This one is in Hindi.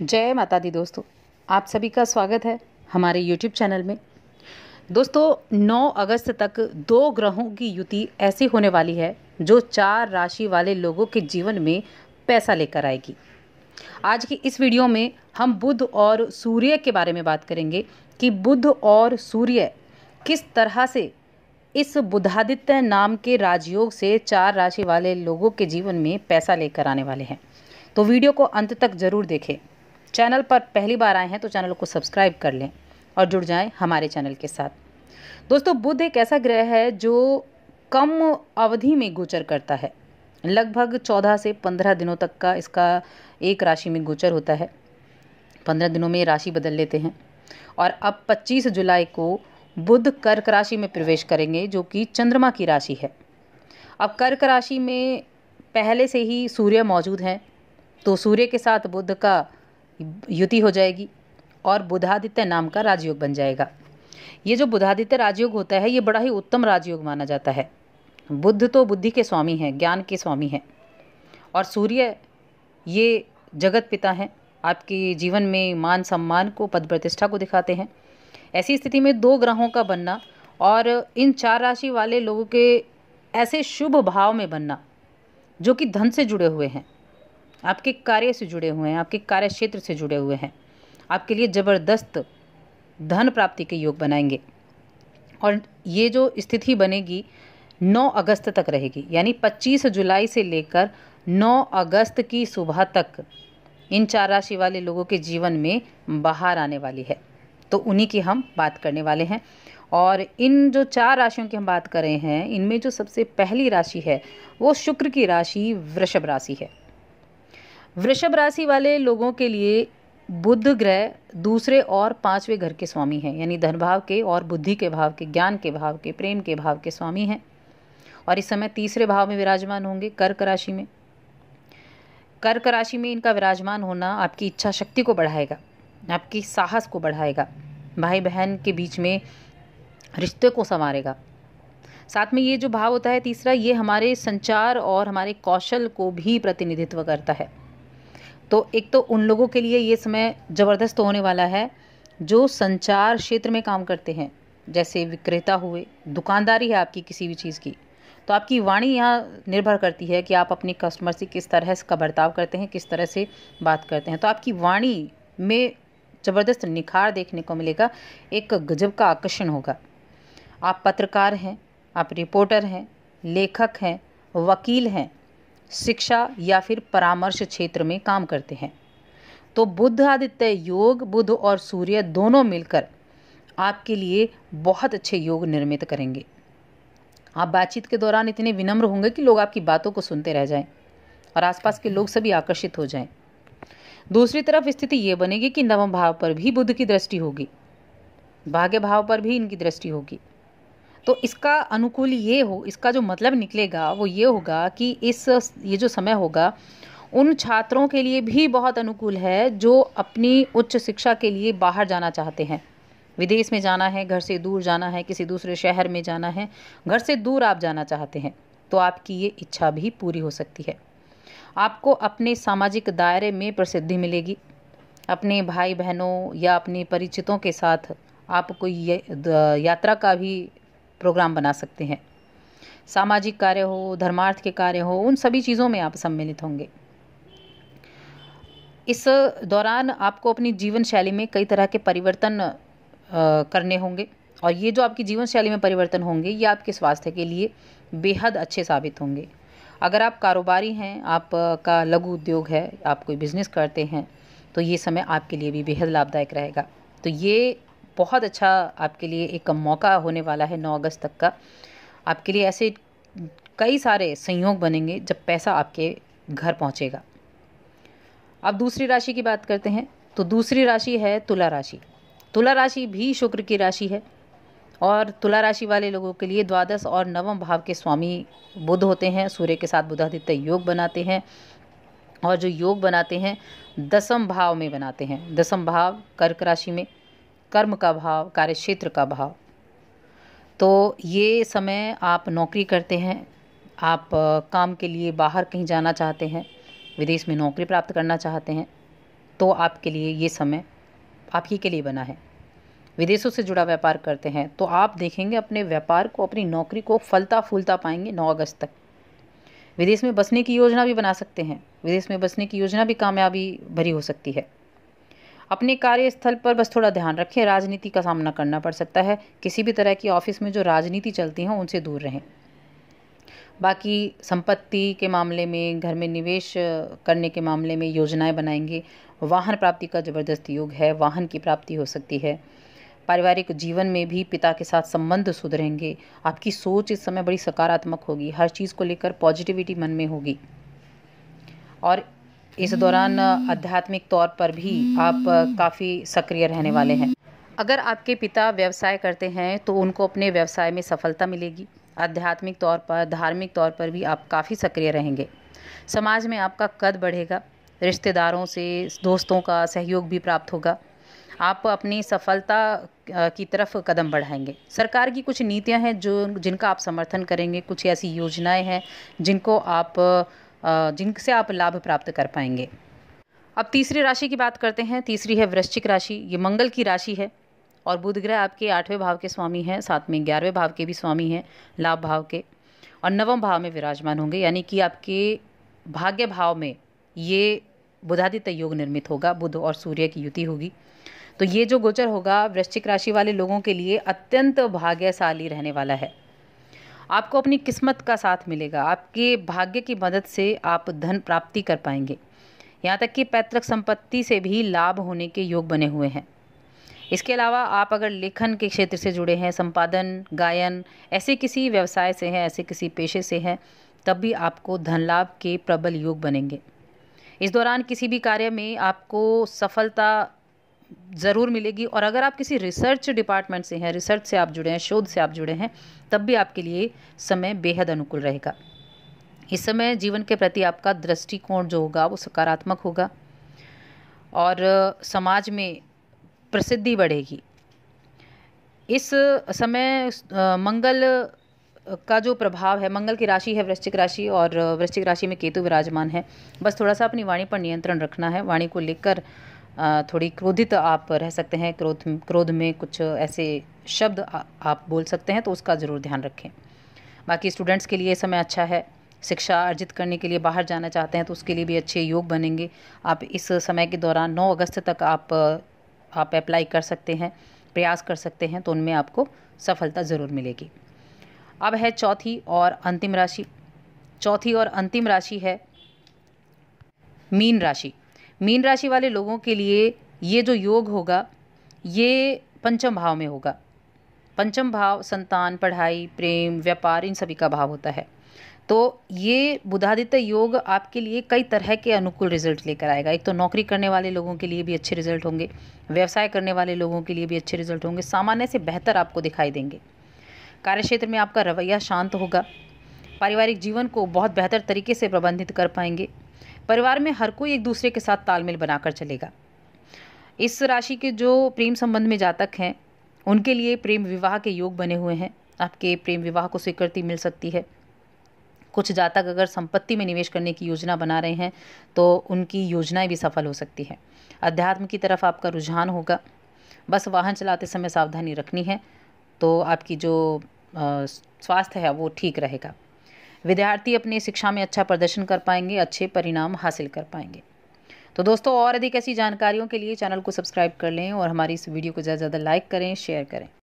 जय माता दी दोस्तों आप सभी का स्वागत है हमारे YouTube चैनल में दोस्तों 9 अगस्त तक दो ग्रहों की युति ऐसी होने वाली है जो चार राशि वाले लोगों के जीवन में पैसा लेकर आएगी आज की इस वीडियो में हम बुध और सूर्य के बारे में बात करेंगे कि बुध और सूर्य किस तरह से इस बुधादित्य नाम के राजयोग से चार राशि वाले लोगों के जीवन में पैसा लेकर आने वाले हैं तो वीडियो को अंत तक जरूर देखें चैनल पर पहली बार आए हैं तो चैनल को सब्सक्राइब कर लें और जुड़ जाएं हमारे चैनल के साथ दोस्तों बुध एक ऐसा ग्रह है जो कम अवधि में गोचर करता है लगभग चौदह से पंद्रह दिनों तक का इसका एक राशि में गोचर होता है पंद्रह दिनों में राशि बदल लेते हैं और अब पच्चीस जुलाई को बुध कर्क राशि में प्रवेश करेंगे जो कि चंद्रमा की राशि है अब कर्क राशि में पहले से ही सूर्य मौजूद हैं तो सूर्य के साथ बुध का युति हो जाएगी और बुधादित्य नाम का राजयोग बन जाएगा ये जो बुधादित्य राजयोग होता है ये बड़ा ही उत्तम राजयोग माना जाता है बुद्ध तो बुद्धि के स्वामी हैं ज्ञान के स्वामी हैं और सूर्य ये जगत पिता हैं आपके जीवन में मान सम्मान को पद प्रतिष्ठा को दिखाते हैं ऐसी स्थिति में दो ग्रहों का बनना और इन चार राशि वाले लोगों के ऐसे शुभ भाव में बनना जो कि धन से जुड़े हुए हैं आपके कार्य से जुड़े हुए हैं आपके कार्य क्षेत्र से जुड़े हुए हैं आपके लिए ज़बरदस्त धन प्राप्ति के योग बनाएंगे और ये जो स्थिति बनेगी 9 अगस्त तक रहेगी यानी 25 जुलाई से लेकर 9 अगस्त की सुबह तक इन चार राशि वाले लोगों के जीवन में बाहर आने वाली है तो उन्हीं की हम बात करने वाले हैं और इन जो चार राशियों की हम बात कर रहे हैं इनमें जो सबसे पहली राशि है वो शुक्र की राशि वृषभ राशि है वृषभ राशि वाले लोगों के लिए बुध ग्रह दूसरे और पांचवे घर के स्वामी हैं यानी धन भाव के और बुद्धि के भाव के ज्ञान के भाव के प्रेम के भाव के स्वामी हैं और इस समय तीसरे भाव में विराजमान होंगे कर्क राशि में कर्क राशि में इनका विराजमान होना आपकी इच्छा शक्ति को बढ़ाएगा आपकी साहस को बढ़ाएगा भाई बहन के बीच में रिश्ते को संवारेगा साथ में ये जो भाव होता है तीसरा ये हमारे संचार और हमारे कौशल को भी प्रतिनिधित्व करता है तो एक तो उन लोगों के लिए ये समय ज़बरदस्त होने वाला है जो संचार क्षेत्र में काम करते हैं जैसे विक्रेता हुए दुकानदारी है आपकी किसी भी चीज़ की तो आपकी वाणी यहाँ निर्भर करती है कि आप अपने कस्टमर से किस तरह का बर्ताव करते हैं किस तरह से बात करते हैं तो आपकी वाणी में ज़बरदस्त निखार देखने को मिलेगा एक गजब का आकर्षण होगा आप पत्रकार हैं आप रिपोर्टर हैं लेखक हैं वकील हैं शिक्षा या फिर परामर्श क्षेत्र में काम करते हैं तो बुद्ध आदित्य योग बुद्ध और सूर्य दोनों मिलकर आपके लिए बहुत अच्छे योग निर्मित करेंगे आप बातचीत के दौरान इतने विनम्र होंगे कि लोग आपकी बातों को सुनते रह जाएं और आसपास के लोग सभी आकर्षित हो जाएं। दूसरी तरफ स्थिति ये बनेगी कि नवम भाव पर भी बुद्ध की दृष्टि होगी भाग्य भाव पर भी इनकी दृष्टि होगी तो इसका अनुकूल ये हो इसका जो मतलब निकलेगा वो ये होगा कि इस ये जो समय होगा उन छात्रों के लिए भी बहुत अनुकूल है जो अपनी उच्च शिक्षा के लिए बाहर जाना चाहते हैं विदेश में जाना है घर से दूर जाना है किसी दूसरे शहर में जाना है घर से दूर आप जाना चाहते हैं तो आपकी ये इच्छा भी पूरी हो सकती है आपको अपने सामाजिक दायरे में प्रसिद्धि मिलेगी अपने भाई बहनों या अपने परिचितों के साथ आप कोई यात्रा का भी प्रोग्राम बना सकते हैं सामाजिक कार्य हो धर्मार्थ के कार्य हो उन सभी चीज़ों में आप सम्मिलित होंगे इस दौरान आपको अपनी जीवन शैली में कई तरह के परिवर्तन करने होंगे और ये जो आपकी जीवन शैली में परिवर्तन होंगे ये आपके स्वास्थ्य के लिए बेहद अच्छे साबित होंगे अगर आप कारोबारी हैं आपका लघु उद्योग है आप कोई बिज़नेस करते हैं तो ये समय आपके लिए भी बेहद लाभदायक रहेगा तो ये बहुत अच्छा आपके लिए एक मौका होने वाला है नौ अगस्त तक का आपके लिए ऐसे कई सारे संयोग बनेंगे जब पैसा आपके घर पहुंचेगा अब दूसरी राशि की बात करते हैं तो दूसरी राशि है तुला राशि तुला राशि भी शुक्र की राशि है और तुला राशि वाले लोगों के लिए द्वादश और नवम भाव के स्वामी बुध होते हैं सूर्य के साथ बुधादित्य योग बनाते हैं और जो योग बनाते हैं दसम भाव में बनाते हैं दसम भाव कर्क राशि में कर्म का भाव कार्य क्षेत्र का भाव तो ये समय आप नौकरी करते हैं आप काम के लिए बाहर कहीं जाना चाहते हैं विदेश में नौकरी प्राप्त करना चाहते हैं तो आपके लिए ये समय आप ही के लिए बना है विदेशों से जुड़ा व्यापार करते हैं तो आप देखेंगे अपने व्यापार को अपनी नौकरी को फलता फूलता पाएंगे 9 अगस्त तक विदेश में बसने की योजना भी बना सकते हैं विदेश में बसने की योजना भी कामयाबी भरी हो सकती है अपने कार्यस्थल पर बस थोड़ा ध्यान रखें राजनीति का सामना करना पड़ सकता है किसी भी तरह की ऑफिस में जो राजनीति चलती है उनसे दूर रहें बाकी संपत्ति के मामले में घर में निवेश करने के मामले में योजनाएं बनाएंगे वाहन प्राप्ति का ज़बरदस्त योग है वाहन की प्राप्ति हो सकती है पारिवारिक जीवन में भी पिता के साथ संबंध सुधरेंगे आपकी सोच इस समय बड़ी सकारात्मक होगी हर चीज़ को लेकर पॉजिटिविटी मन में होगी और इस दौरान आध्यात्मिक तौर पर भी आप काफ़ी सक्रिय रहने वाले हैं अगर आपके पिता व्यवसाय करते हैं तो उनको अपने व्यवसाय में सफलता मिलेगी आध्यात्मिक तौर पर धार्मिक तौर पर भी आप काफ़ी सक्रिय रहेंगे समाज में आपका कद बढ़ेगा रिश्तेदारों से दोस्तों का सहयोग भी प्राप्त होगा आप अपनी सफलता की तरफ कदम बढ़ाएंगे सरकार की कुछ नीतियां हैं जो जिनका आप समर्थन करेंगे कुछ ऐसी योजनाएं हैं जिनको आप जिनसे आप लाभ प्राप्त कर पाएंगे अब तीसरी राशि की बात करते हैं तीसरी है वृश्चिक राशि ये मंगल की राशि है और बुध ग्रह आपके आठवें भाव के स्वामी हैं साथ में ग्यारहवें भाव के भी स्वामी हैं लाभ भाव के और नवम भाव में विराजमान होंगे यानी कि आपके भाग्य भाव में ये बुधादित्य योग निर्मित होगा बुध और सूर्य की युति होगी तो ये जो गोचर होगा वृश्चिक राशि वाले लोगों के लिए अत्यंत भाग्यशाली रहने वाला है आपको अपनी किस्मत का साथ मिलेगा आपके भाग्य की मदद से आप धन प्राप्ति कर पाएंगे यहाँ तक कि पैतृक संपत्ति से भी लाभ होने के योग बने हुए हैं इसके अलावा आप अगर लेखन के क्षेत्र से जुड़े हैं संपादन गायन ऐसे किसी व्यवसाय से हैं ऐसे किसी पेशे से हैं तब भी आपको धन लाभ के प्रबल योग बनेंगे इस दौरान किसी भी कार्य में आपको सफलता ज़रूर मिलेगी और अगर आप किसी रिसर्च डिपार्टमेंट से हैं रिसर्च से आप जुड़े हैं शोध से आप जुड़े हैं तब भी आपके लिए समय बेहद अनुकूल रहेगा इस समय जीवन के प्रति आपका दृष्टिकोण जो होगा वो सकारात्मक होगा और समाज में प्रसिद्धि बढ़ेगी इस समय मंगल का जो प्रभाव है मंगल की राशि है वृश्चिक राशि और वृश्चिक राशि में केतु विराजमान है बस थोड़ा सा अपनी वाणी पर नियंत्रण रखना है वाणी को लेकर थोड़ी क्रोधित आप रह सकते हैं क्रोध क्रोध में कुछ ऐसे शब्द आप बोल सकते हैं तो उसका ज़रूर ध्यान रखें बाकी स्टूडेंट्स के लिए समय अच्छा है शिक्षा अर्जित करने के लिए बाहर जाना चाहते हैं तो उसके लिए भी अच्छे योग बनेंगे आप इस समय के दौरान 9 अगस्त तक आप आप अप्लाई कर सकते हैं प्रयास कर सकते हैं तो उनमें आपको सफलता ज़रूर मिलेगी अब है चौथी और अंतिम राशि चौथी और अंतिम राशि है मीन राशि मीन राशि वाले लोगों के लिए ये जो योग होगा ये पंचम भाव में होगा पंचम भाव संतान पढ़ाई प्रेम व्यापार इन सभी का भाव होता है तो ये बुधादित्य योग आपके लिए कई तरह के अनुकूल रिजल्ट लेकर आएगा एक तो नौकरी करने वाले लोगों के लिए भी अच्छे रिजल्ट होंगे व्यवसाय करने वाले लोगों के लिए भी अच्छे रिजल्ट होंगे सामान्य से बेहतर आपको दिखाई देंगे कार्यक्षेत्र में आपका रवैया शांत होगा पारिवारिक जीवन को बहुत बेहतर तरीके से प्रबंधित कर पाएंगे परिवार में हर कोई एक दूसरे के साथ तालमेल बनाकर चलेगा इस राशि के जो प्रेम संबंध में जातक हैं उनके लिए प्रेम विवाह के योग बने हुए हैं आपके प्रेम विवाह को स्वीकृति मिल सकती है कुछ जातक अगर संपत्ति में निवेश करने की योजना बना रहे हैं तो उनकी योजनाएं भी सफल हो सकती है अध्यात्म की तरफ आपका रुझान होगा बस वाहन चलाते समय सावधानी रखनी है तो आपकी जो स्वास्थ्य है वो ठीक रहेगा विद्यार्थी अपनी शिक्षा में अच्छा प्रदर्शन कर पाएंगे अच्छे परिणाम हासिल कर पाएंगे तो दोस्तों और अधिक ऐसी जानकारियों के लिए चैनल को सब्सक्राइब कर लें और हमारी इस वीडियो को ज़्यादा से ज़्यादा लाइक करें शेयर करें